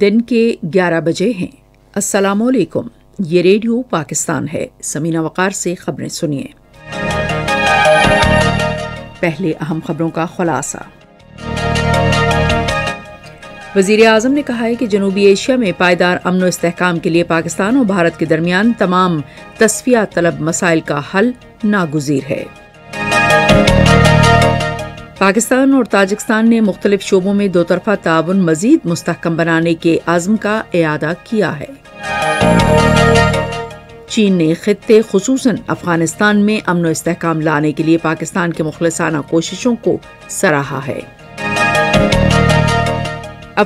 दिन के 11 बजे हैं अस्सलाम वालेकुम ये रेडियो पाकिस्तान है समीना वकार से खबरें सुनिए पहले अहम खबरों का खुलासा वजीर अजम ने कहा है कि जनूबी एशिया में पायदार अमन व इसकाम के लिए पाकिस्तान और भारत के दरमियान तमाम तस्फिया तलब मसाइल का हल नागुजीर है पाकिस्तान और ताजिकिस्तान ने मुख्तलिफ शोबों में दो तरफा ताउन मजीद मुस्तकम बनाने के आज़म का अदा किया है चीन ने खत्े खसूस अफगानिस्तान में अमन इसकाम लाने के लिए पाकिस्तान के मुखलसाना कोशिशों को सराहा है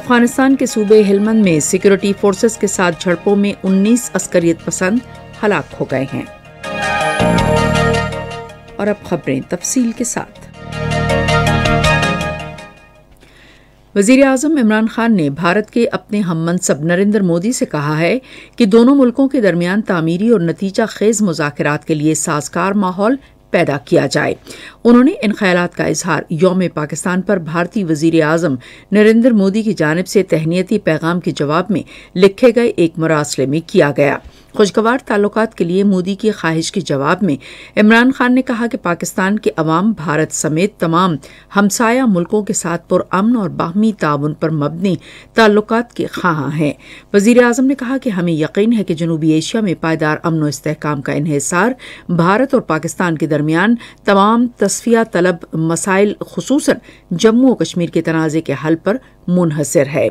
अफगानिस्तान के सूबे हेलमंद में सिक्योरिटी फोर्सेस के साथ झड़पों में उन्नीस अस्करियत पसंद हलाक हो गए हैं और अब खबरें तफसील के साथ वजीर अजम इमरान खान ने भारत के अपने हम मनसब नरेंद्र मोदी से कहा है कि दोनों मुल्कों के दरमियान तामीरी और नतीजा खेज मुजाकर के लिए साजगार माहौल पैदा किया जाए उन्होंने इन ख्याल का इजहार योम पाकिस्तान पर भारतीय वजीर अजम नरेंद्र मोदी की जानब से तहनीति पैगाम के जवाब में लिखे गए एक मुरासले में किया गया खुशगवार ताल्लुक के लिए मोदी की ख्वाहिश के जवाब में इमरान खान ने कहा कि पाकिस्तान के अवाम भारत समेत तमाम हमसाया मुल्कों के साथ पुरअमन और बाहमी ताउन पर मबनी ताल्लुक के ख्वाह हैं वजीर अजम ने कहा कि हमें यकीन है कि जनूबी एशिया में पायदार अमन इसकाम का इहिसार भारत और पाकिस्तान के दरमियान तमाम तस्फिया तलब मसाइल खसूस जम्मू और कश्मीर के तनाज़े के हल पर मुनहसर है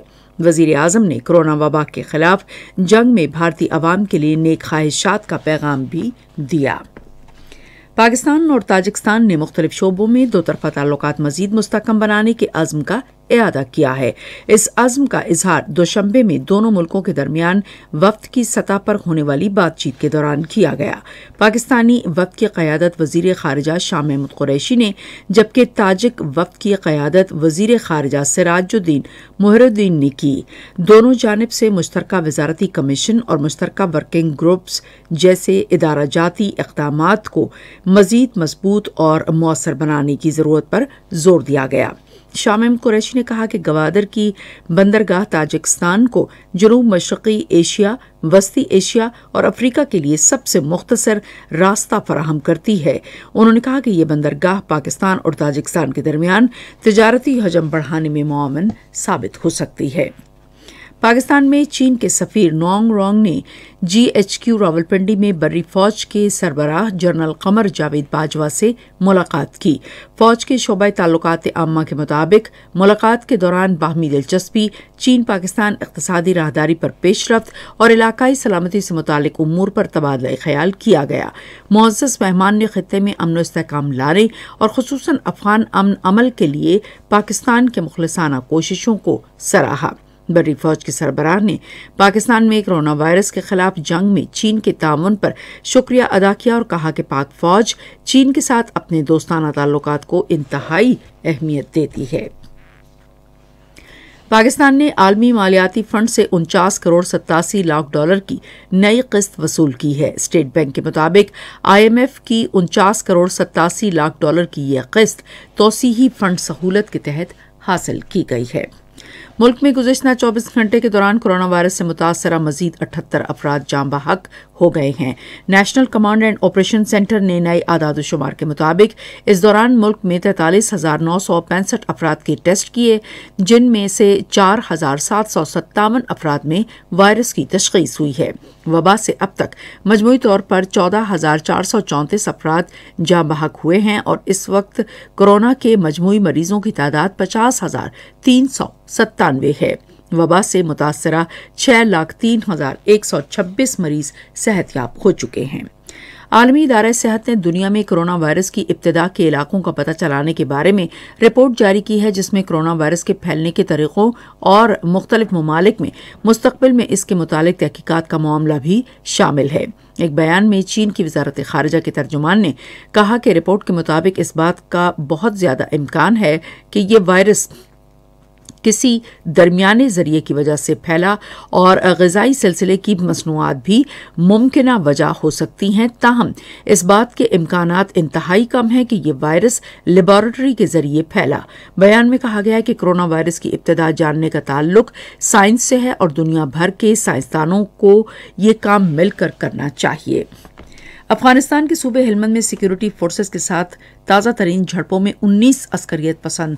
वजीर अजम ने कोरोना वबा के खिलाफ जंग में भारतीय अवाम के लिए नेक ख्वाहिशात का पैगाम भी दिया पाकिस्तान और ताजिकस्तान ने मुख्तलिफ शोबों में दो तरफा ताल्लुक मजीद मस्तकम बनाने के अज़म का अदा किया है इस अज़म का इजहार दोशंबे में दोनों मुल्कों के दरमियान वफद की सतह पर होने वाली बातचीत के दौरान किया गया पाकिस्तानी वफद की क्यादत वजीर खारजा शाह महमूद कुरैशी ने जबकि ताजिक वफद की क्यादत वजीर खारजा सिराजुद्दीन मोहरुद्दीन ने की दोनों जानब से मुश्तर वजारती कमीशन और मुश्तर वर्किंग ग्रुप्स जैसे इदारा जाती इकदाम को मजीद मजबूत और मौसर बनाने की ज़रूरत पर जोर दिया गया शामिम कुरैशी ने कहा कि गवादर की बंदरगाह ताजिकस्तान को जनूब मशरक़ी एशिया वस्ती एशिया और अफ्रीका के लिए सबसे मुख्तसर रास्ता फराहम करती है उन्होंने कहा कि ये बंदरगाह पाकिस्तान और ताजिकस्तान के दरमियान तजारती हजम बढ़ाने में मामन साबित हो सकती है पाकिस्तान में चीन के सफीर नोंग रोंग ने जी एच क्यू रावलपिंडी में बर्री फौज के सरबराह जनरल कमर जावेद बाजवा से मुलाकात की फौज के शोबा ताल्लुकात आमा के मुताबिक मुलाकात के दौरान बाहमी दिलचस्पी चीन पाकिस्तान इकतसादी राहदारी पर पेशरफ और इलाकाई सलामती से मुतल उमूर पर तबादला ख्याल किया गया मुआज़ मेहमान ने खत्े में अमन इसकाम लाने और खसूस अफगान अमन अमल के लिए पाकिस्तान के मुखलसाना कोशिशों को सराहा बर्री फौज के सरबराह ने पाकिस्तान में कोरोना वायरस के खिलाफ जंग में चीन के ताउन पर शुक्रिया अदा किया और कहा कि पाक फौज चीन के साथ अपने दोस्ताना ताल्लुक को इंतहाई अहमियत देती है पाकिस्तान ने आलमी मालियाती फंड से उनचास करोड़ सत्तासी लाख डॉलर की नई किस्त वसूल की है स्टेट बैंक के मुताबिक आईएमएफ की उनचास करोड़ सत्तासी लाख डॉलर की यह किस्त तोसी फंड सहूलत के तहत हासिल की गई है मुल्क में गुजशत चौबीस घंटे के दौरान कोरोना वायरस से मुतासर मजीद अठहत्तर अफराद जाम बहक हो गए हैं national command and operation centre ने नए आदाद शुमार के मुताबिक इस दौरान मुल्क में तैंतालीस हजार नौ सौ पैंसठ अफराद के टेस्ट किए जिनमें से चार हजार सात सौ सत्तावन अफराद में वायरस की तशखीस हुई है वबा से अब तक मजमू तौर पर चौदह हजार चार सौ चौंतीस अफराद जाम बहक हुए हैं और इस वक्त कोरोना के मजमू मरीजों की तादाद पचास हजार तीन सौ सत्तर तिरानवे है वबा से मुतासर छः लाख तीन हज़ार एक सौ छब्बीस मरीज सेहतियाब हो चुके हैं आलमी इदारा सेहत ने दुनिया में कोरोना वायरस की इब्तदा के इलाकों का पता चलाने के बारे में रिपोर्ट जारी की है जिसमें कोरोना वायरस के फैलने के तरीक़ों और मुख्तलिफ ममालिक में मुस्तबिल में इसके मुतालिक तहकीकत का मामला भी शामिल है एक बयान में चीन की वजारत खारजा के तर्जुमान ने कहा कि रिपोर्ट के मुताबिक इस बात का बहुत ज़्यादा इम्कान है कि ये वायरस किसी दरमियाने ज़रिए की वजह से फैला और गजाई सिलसिले की मसनूआत भी मुमकिन वजह हो सकती हैं ताहम इस बात के इम्कान इंतहाई कम हैं कि यह वायरस लेबॉरटरी के ज़रिए फैला बयान में कहा गया है कि कोरोना वायरस की इब्तदा जानने का ताल्लुक साइंस से है और दुनिया भर के साइंसदानों को ये काम मिलकर करना चाहिए अफगानिस्तान के सूबे हेलमंद में सिक्योरिटी फोर्सेस के साथ ताज़ा तरीन झड़पों में 19 अस्करियत पसंद